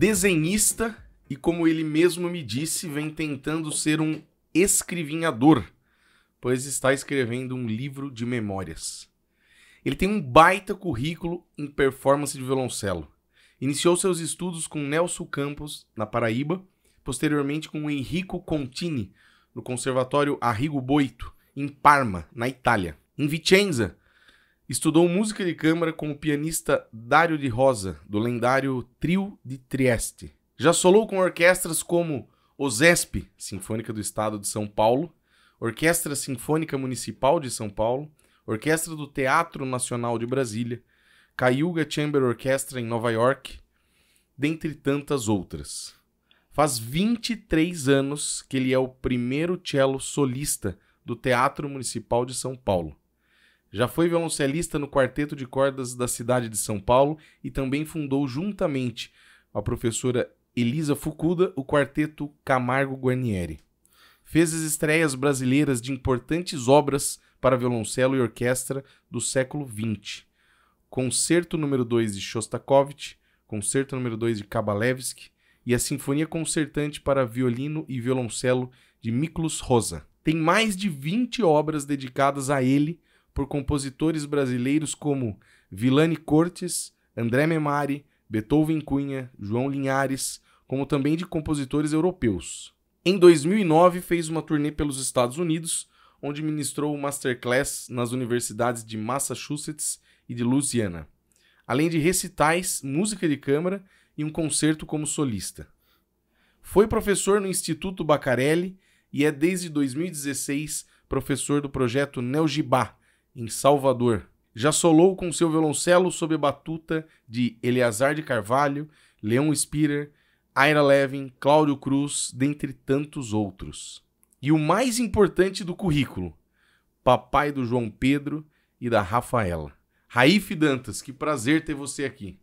desenhista e, como ele mesmo me disse, vem tentando ser um escrivinhador, pois está escrevendo um livro de memórias. Ele tem um baita currículo em performance de violoncelo. Iniciou seus estudos com Nelson Campos, na Paraíba, posteriormente com Enrico Contini, no Conservatório Arrigo Boito, em Parma, na Itália. Em Vicenza, Estudou música de câmara com o pianista Dário de Rosa, do lendário Trio de Trieste. Já solou com orquestras como OSESP, Sinfônica do Estado de São Paulo, Orquestra Sinfônica Municipal de São Paulo, Orquestra do Teatro Nacional de Brasília, Cayuga Chamber Orchestra em Nova York, dentre tantas outras. Faz 23 anos que ele é o primeiro cello solista do Teatro Municipal de São Paulo. Já foi violoncelista no quarteto de cordas da cidade de São Paulo e também fundou juntamente a professora Elisa Fukuda o quarteto Camargo Guarnieri. Fez as estreias brasileiras de importantes obras para violoncelo e orquestra do século XX. Concerto número 2 de Shostakovich, Concerto número 2 de Kabalevsky e a Sinfonia Concertante para violino e violoncelo de Miklos Rosa. Tem mais de 20 obras dedicadas a ele por compositores brasileiros como Vilani Cortes, André Memari, Beethoven Cunha, João Linhares, como também de compositores europeus. Em 2009, fez uma turnê pelos Estados Unidos, onde ministrou masterclass nas universidades de Massachusetts e de Louisiana, além de recitais, música de câmara e um concerto como solista. Foi professor no Instituto Bacarelli e é desde 2016 professor do projeto Neogibá, em Salvador. Já solou com seu violoncelo sob a batuta de Eleazar de Carvalho, Leon Spirer, Ira Levin, Cláudio Cruz, dentre tantos outros. E o mais importante do currículo, papai do João Pedro e da Rafaela. Raif Dantas, que prazer ter você aqui.